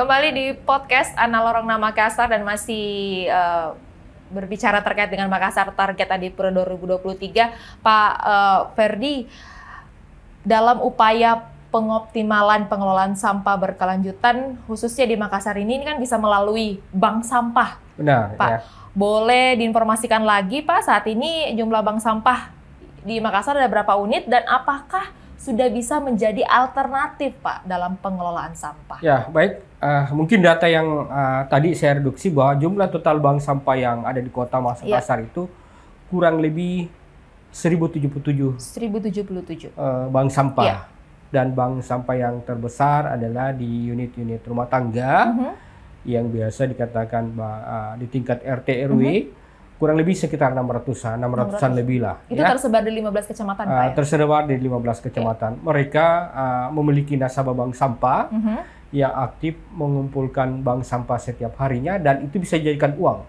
Kembali di podcast Ana Lorong Nama Kasar dan masih uh, berbicara terkait dengan Makassar target tadi periode 2023, Pak uh, Ferdi dalam upaya pengoptimalan pengelolaan sampah berkelanjutan khususnya di Makassar ini, ini kan bisa melalui bank sampah. Benar, Pak. Ya. Boleh diinformasikan lagi Pak saat ini jumlah bank sampah di Makassar ada berapa unit dan apakah sudah bisa menjadi alternatif Pak dalam pengelolaan sampah. Ya, baik. Uh, mungkin data yang uh, tadi saya reduksi bahwa jumlah total bank sampah yang ada di kota Makassar ya. itu kurang lebih 1077. 1077. Uh, bank sampah. Ya. Dan bank sampah yang terbesar adalah di unit-unit rumah tangga. uh mhm. -huh. Yang biasa dikatakan uh, di tingkat RT RW. Uh mhm. -huh kurang lebih sekitar 600-an, 600-an lebih lah. Itu ya. tersebar di 15 kecamatan, uh, Pak ah, ya? Tersebar di 15 kecamatan. Okay. Mereka uh, memiliki nasabah bank sampah uh mhm. -huh. yang aktif mengumpulkan bank sampah setiap harinya dan itu bisa dijadikan uang.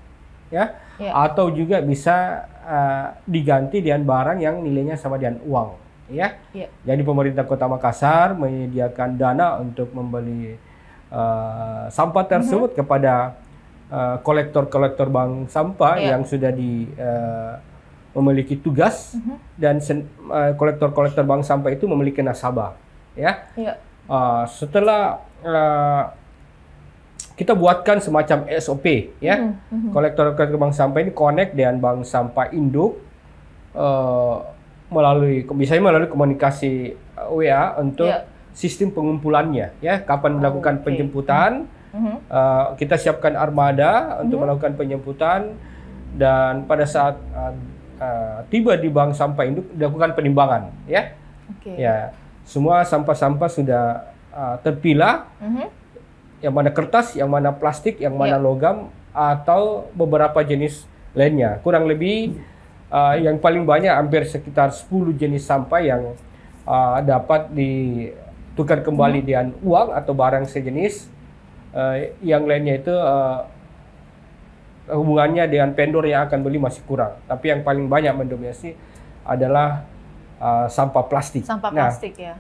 Ya. Yeah. Atau juga bisa uh, diganti dengan barang yang nilainya sama dengan uang, ya. Yeah. Jadi pemerintah Kota Makassar menyediakan dana untuk membeli uh, sampah tersebut mm -hmm. kepada Eh, kolektor-kolektor uh, bank sampah yeah. yang sudah di uh, memiliki tugas mm -hmm. dan eh, kolektor-kolektor uh, bank sampah itu memiliki nasabah ya yeah. Iya. uh, setelah uh, kita buatkan semacam SOP ya mm -hmm. kolektor-kolektor bank sampah ini connect dengan bank sampah induk uh, melalui misalnya melalui komunikasi WA untuk yeah. sistem pengumpulannya ya kapan melakukan oh, okay. penjemputan mm -hmm Uh, kita siapkan armada untuk mm-hmm. melakukan penyemputan dan pada saat uh, uh, tiba di bank sampah induk dilakukan penimbangan, ya. Okay. Ya, semua sampah-sampah sudah uh, terpilah. Mm-hmm. Yang mana kertas, yang mana plastik, yang mana yeah. logam atau beberapa jenis lainnya. Kurang lebih uh, yang paling banyak hampir sekitar 10 jenis sampah yang uh, dapat ditukar kembali dengan uang atau barang sejenis Uh, yang lainnya itu uh, hubungannya dengan vendor yang akan beli masih kurang. Tapi yang paling banyak mendominasi adalah uh, sampah plastik. Sampah nah, plastik ya.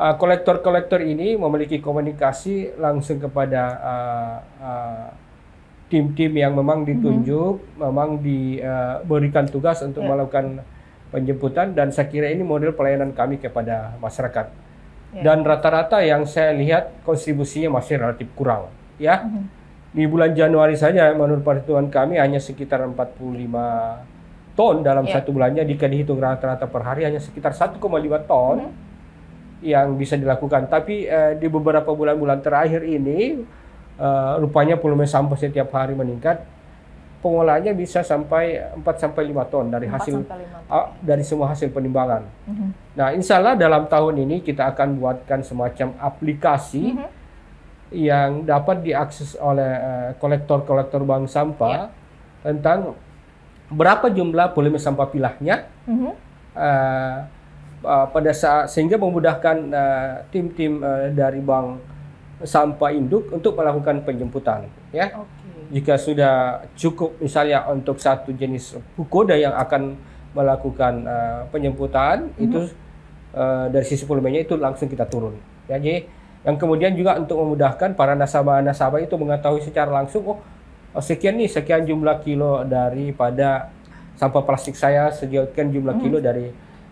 Uh, kolektor-kolektor ini memiliki komunikasi langsung kepada uh, uh, tim-tim yang memang mhm. ditunjuk, mm -hmm. memang diberikan uh, tugas untuk yeah. melakukan penjemputan dan saya kira ini model pelayanan kami kepada masyarakat. Ya. dan rata-rata yang saya lihat kontribusinya masih relatif kurang ya. Mm -hmm. Di bulan Januari saja menurut perhitungan kami hanya sekitar 45 ton dalam yeah. satu bulannya jika dihitung rata-rata per hari hanya sekitar 1,5 ton. Mm -hmm. yang bisa dilakukan. Tapi eh, di beberapa bulan-bulan terakhir ini uh, rupanya volume sampah setiap hari meningkat pengolahannya bisa sampai 4 sampai 5 ton dari hasil ton. dari semua hasil penimbangan. Mm -hmm. Nah, insya Allah dalam tahun ini kita akan buatkan semacam aplikasi mm -hmm. yang dapat diakses oleh eh, kolektor-kolektor uh, bank sampah yeah. tentang berapa jumlah volume sampah pilahnya. Mm -hmm. uh, pada saat sehingga memudahkan tim-tim uh, uh, dari bank sampah induk untuk melakukan penjemputan ya. Okay jika sudah cukup misalnya untuk satu jenis kuda yang akan melakukan uh, penyemputan mm -hmm. itu uh, dari sisi volumenya itu langsung kita turun. Ya, jadi yang kemudian juga untuk memudahkan para nasabah-nasabah itu mengetahui secara langsung oh, oh sekian nih sekian jumlah kilo daripada sampah plastik saya sekian jumlah hmm. kilo dari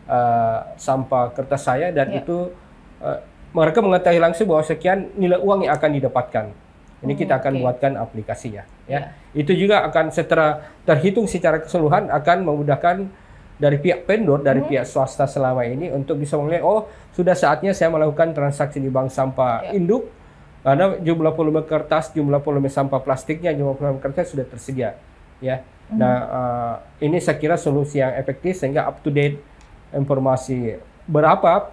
uh, sampah kertas saya dan yeah. itu uh, mereka mengetahui langsung bahwa sekian nilai uang yang akan didapatkan. Ini kita akan okay. buatkan aplikasinya. Ya, yeah. itu juga akan secara terhitung secara keseluruhan akan memudahkan dari pihak vendor, dari hmm. pihak swasta selama ini untuk bisa melihat, oh sudah saatnya saya melakukan transaksi di bank sampah yeah. induk karena jumlah volume kertas, jumlah volume sampah plastiknya, jumlah volume kertas sudah tersedia. Ya, hmm. nah uh, ini saya kira solusi yang efektif sehingga up to date informasi berapa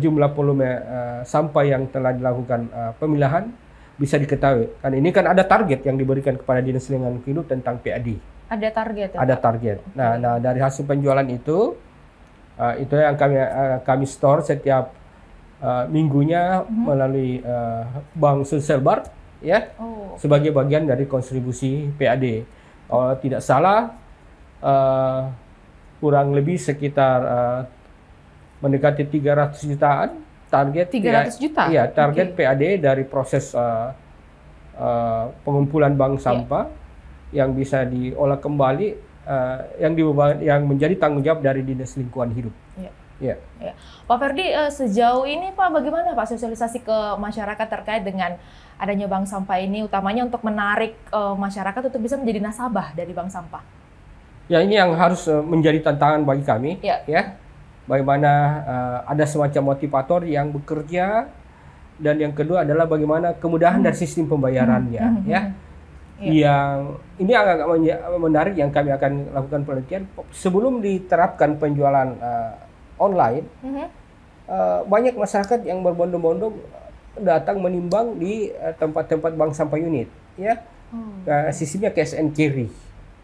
jumlah volume uh, sampah yang telah dilakukan uh, pemilahan bisa diketahui. Kan ini kan ada target yang diberikan kepada Dinas Lingkungan Hidup tentang PAD. Ada target ya? Ada target. Okay. Nah, nah dari hasil penjualan itu uh, itu yang kami uh, kami store setiap uh, minggunya mm-hmm. melalui uh, Bank Sulselbar ya. Oh, Sebagai bagian dari kontribusi PAD. Kalau tidak salah uh, kurang lebih sekitar uh, mendekati 300 jutaan target 300 juta. Iya, target okay. PAD dari proses uh, uh, pengumpulan bank iya. sampah yeah. yang bisa diolah kembali uh, yang di yang menjadi tanggung jawab dari Dinas Lingkungan Hidup. Yeah. Iya. Yeah. ya. Iya. Pak Ferdi, uh, sejauh ini Pak bagaimana Pak sosialisasi ke masyarakat terkait dengan adanya bank sampah ini, utamanya untuk menarik uh, masyarakat untuk bisa menjadi nasabah dari bank sampah? Ya, ini yang harus uh, menjadi tantangan bagi kami. Iya. Ya. ya bagaimana uh, ada semacam motivator yang bekerja dan yang kedua adalah bagaimana kemudahan dari sistem pembayarannya hmm. hmm ya hmm. hmm. Iya. yang ini agak menarik yang kami akan lakukan penelitian sebelum diterapkan penjualan uh, online hmm. uh, banyak masyarakat yang berbondong-bondong datang menimbang di tempat-tempat uh, bank sampah unit ya hmm. uh, nah, sistemnya cash and carry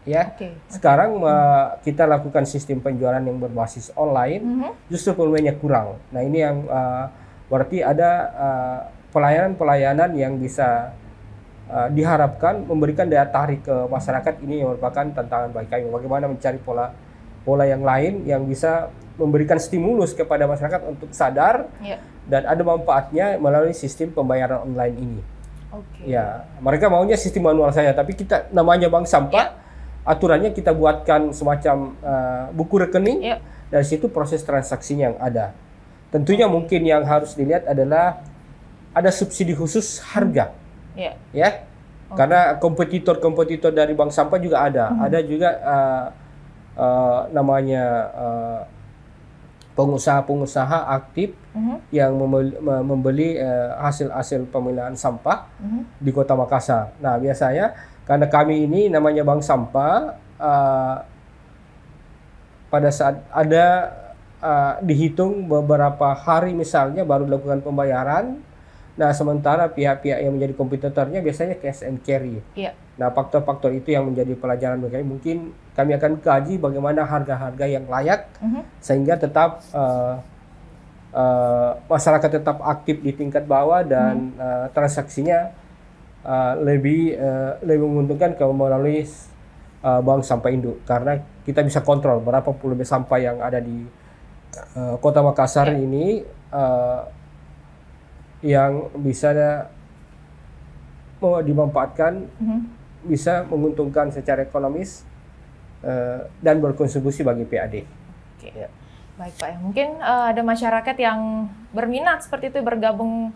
ya. Okay. Sekarang okay. Eh, kita lakukan sistem penjualan yang berbasis online, mm -hmm. justru volumenya kurang. Nah ini yang uh, berarti ada eh, pelayanan-pelayanan uh, yang bisa diharapkan memberikan daya tarik ke masyarakat ini yang merupakan tantangan baik kami. Bagaimana mencari pola pola yang lain yang bisa memberikan stimulus kepada masyarakat untuk sadar yeah. dan ada manfaatnya melalui sistem pembayaran online ini. Okay. Ya, mereka maunya sistem manual saja, tapi kita namanya bank sampah. Yeah aturannya kita buatkan semacam uh, buku rekening yep. Iya. dari situ proses transaksinya yang ada tentunya mungkin yang harus dilihat adalah ada subsidi khusus harga yeah. ya okay. karena kompetitor-kompetitor dari bank sampah juga ada mm -hmm. ada juga uh, uh, namanya pengusaha-pengusaha aktif -huh. Mm-hmm. yang membeli, membeli eh, hasil-hasil pemilahan sampah uh mm-hmm. -huh. di Kota Makassar. Nah, biasanya karena kami ini namanya Bank Sampah uh, pada saat ada uh, dihitung beberapa hari misalnya baru dilakukan pembayaran. Nah, sementara pihak-pihak yang menjadi kompetitornya biasanya cash and carry. Yeah. Nah, faktor-faktor itu yang menjadi pelajaran bagi kami. Mungkin kami akan kaji bagaimana harga-harga yang layak uh mm-hmm. -huh. sehingga tetap uh, Eh, masyarakat tetap aktif di tingkat bawah dan hmm. uh, transaksinya uh, lebih uh, lebih menguntungkan kalau melalui uh, bank sampah induk karena kita bisa kontrol berapa puluh sampah yang ada di uh, kota Makassar ya. ini uh, yang bisa mau dimanfaatkan hmm. bisa menguntungkan secara ekonomis uh, dan berkontribusi bagi PAD. Okay. Ya. Baik Pak, mungkin uh, ada masyarakat yang berminat seperti itu bergabung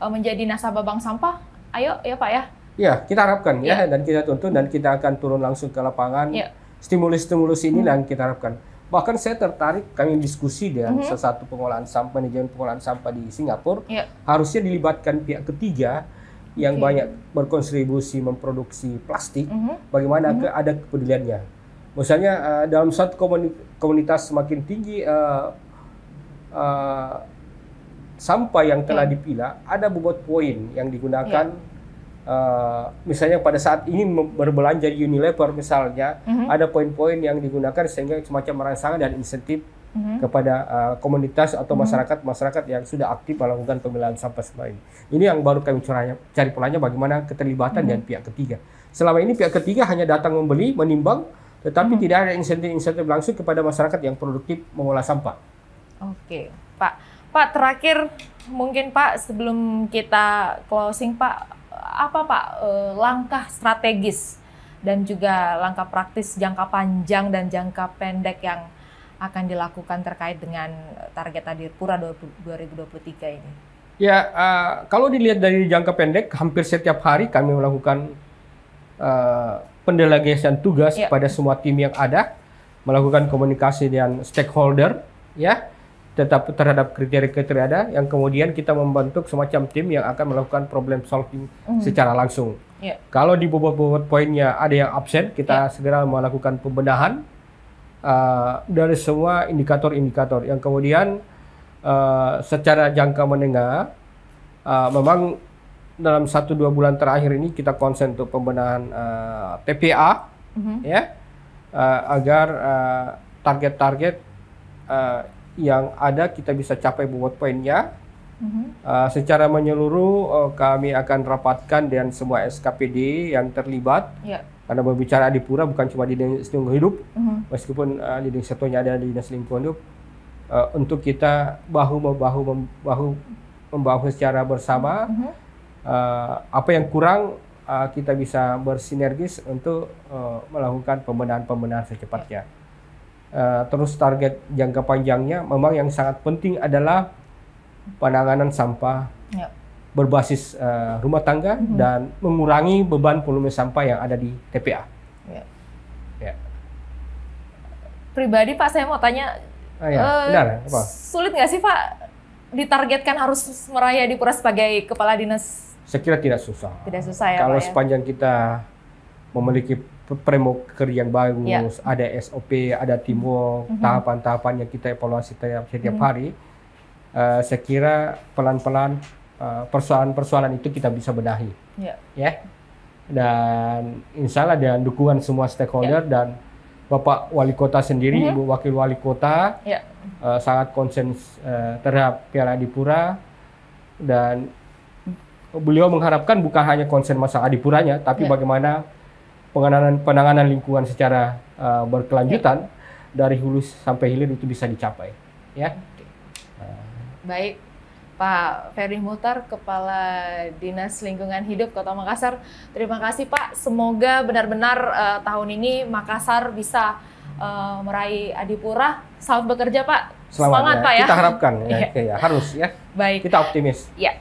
uh, menjadi nasabah bank sampah. Ayo ya Pak ya. Iya, kita harapkan ya, ya dan kita tuntun dan kita akan turun langsung ke lapangan. Ya. Stimulus-stimulus ya. ini hmm. yang kita harapkan. Bahkan saya tertarik kami diskusi dengan mm -hmm. salah pengolahan sampah manajemen pengolahan sampah di Singapura yeah. harusnya dilibatkan pihak ketiga yang okay. banyak berkontribusi memproduksi plastik, -hmm. bagaimana mm -hmm. ada kepeduliannya. Misalnya uh, eh, dalam satu komunitas semakin tinggi uh, uh, sampah yang telah dipilah ya. dipilah ada bobot poin yang digunakan. Yeah. Ya. Uh, misalnya pada saat ini berbelanja di Unilever misalnya mm -hmm. ada poin-poin yang digunakan sehingga semacam rangsangan dan insentif mm-hmm. kepada uh, komunitas atau mhm. masyarakat masyarakat yang sudah aktif melakukan pemilahan sampah selama ini. Ini yang baru kami curanya, cari polanya bagaimana keterlibatan mm-hmm. dan pihak ketiga. Selama ini pihak ketiga hanya datang membeli, menimbang, tetapi hmm. tidak ada insentif-insentif langsung kepada masyarakat yang produktif mengolah sampah. Oke, Pak. Pak terakhir mungkin Pak sebelum kita closing Pak, apa Pak eh, langkah strategis dan juga langkah praktis jangka panjang dan jangka pendek yang akan dilakukan terkait dengan target tadi Pura 2023 ini? Ya, uh, kalau dilihat dari jangka pendek, hampir setiap hari kami melakukan uh, pendelegasian tugas yeah. pada semua tim yang ada, melakukan komunikasi dengan stakeholder, ya, tetap terhadap kriteria-kriteria ada, yang kemudian kita membentuk semacam tim yang akan melakukan problem solving mm. secara langsung. Yeah. Kalau di bobot-bobot poinnya ada yang absen, kita yeah. segera melakukan pembenahan uh, dari semua indikator-indikator yang kemudian uh, secara jangka menengah uh, memang dalam satu dua bulan terakhir ini kita konsen untuk pembenahan uh, eh, TPA mm-hmm. ya uh, agar eh, target-target uh, yang ada kita bisa capai buat poinnya mm-hmm. uh, secara menyeluruh uh, kami akan rapatkan dengan semua SKPD yang terlibat yeah. karena berbicara di pura bukan cuma di dinas lingkungan hidup mm-hmm. meskipun uh, leading satunya ada di dinas lingkungan hidup uh, untuk kita bahu membahu membahu membahu secara bersama mm-hmm uh, apa yang kurang uh, kita bisa bersinergis untuk uh, melakukan pembenahan-pembenahan secepatnya. Uh, terus target jangka panjangnya memang yang sangat penting adalah penanganan sampah ya. berbasis uh, rumah tangga mm -hmm. dan mengurangi beban volume sampah yang ada di TPA. Ya. Ya. Pribadi Pak saya mau tanya, ah, ya. uh, Benar, sulit nggak sih Pak ditargetkan harus meraya di Pura sebagai kepala dinas saya kira tidak susah. Tidak susah ya. Kalau Pak, ya? sepanjang ya? kita memiliki framework kerja yang bagus, ya. ada SOP, ada timur, mm-hmm. tahapan-tahapan yang kita evaluasi setiap setiap mm-hmm. hari, uh, saya kira pelan-pelan eh, persoalan-persoalan itu kita bisa bedahi, ya. Yeah. Dan insya Allah dengan dukungan semua stakeholder ya. dan Bapak Wali Kota sendiri, mm-hmm. Ibu Wakil Wali Kota, ya. uh, sangat konsen uh, terhadap Piala Adipura dan beliau mengharapkan bukan hanya konsen masa adipuranya, tapi yeah. bagaimana penanganan penanganan lingkungan secara uh, berkelanjutan yeah. dari hulu sampai hilir itu bisa dicapai. Ya. Baik, Pak Ferry Mutar, Kepala Dinas Lingkungan Hidup Kota Makassar. Terima kasih Pak. Semoga benar-benar uh, tahun ini Makassar bisa uh, meraih Adipura. Selamat bekerja Pak. Selamat, Semangat ya. Pak ya. Kita harapkan ya, ya. ya harus ya. Baik. Kita optimis. Ya.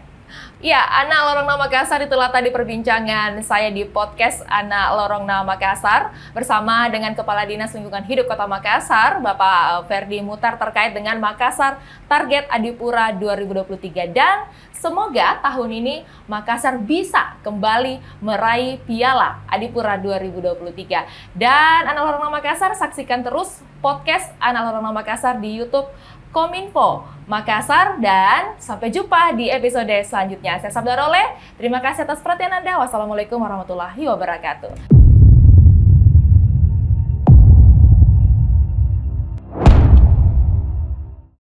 Ya, anak Lorong Nama Makassar itulah tadi perbincangan saya di podcast Anak Lorong Nama Makassar bersama dengan Kepala Dinas Lingkungan Hidup Kota Makassar, Bapak Ferdi Mutar terkait dengan Makassar Target Adipura 2023 dan semoga tahun ini Makassar bisa kembali meraih piala Adipura 2023. Dan Anak Lorong Nama Makassar saksikan terus podcast Anak Lorong Nama Makassar di YouTube Kominfo Makassar dan sampai jumpa di episode selanjutnya. Saya Sabda Role, terima kasih atas perhatian Anda. Wassalamualaikum warahmatullahi wabarakatuh.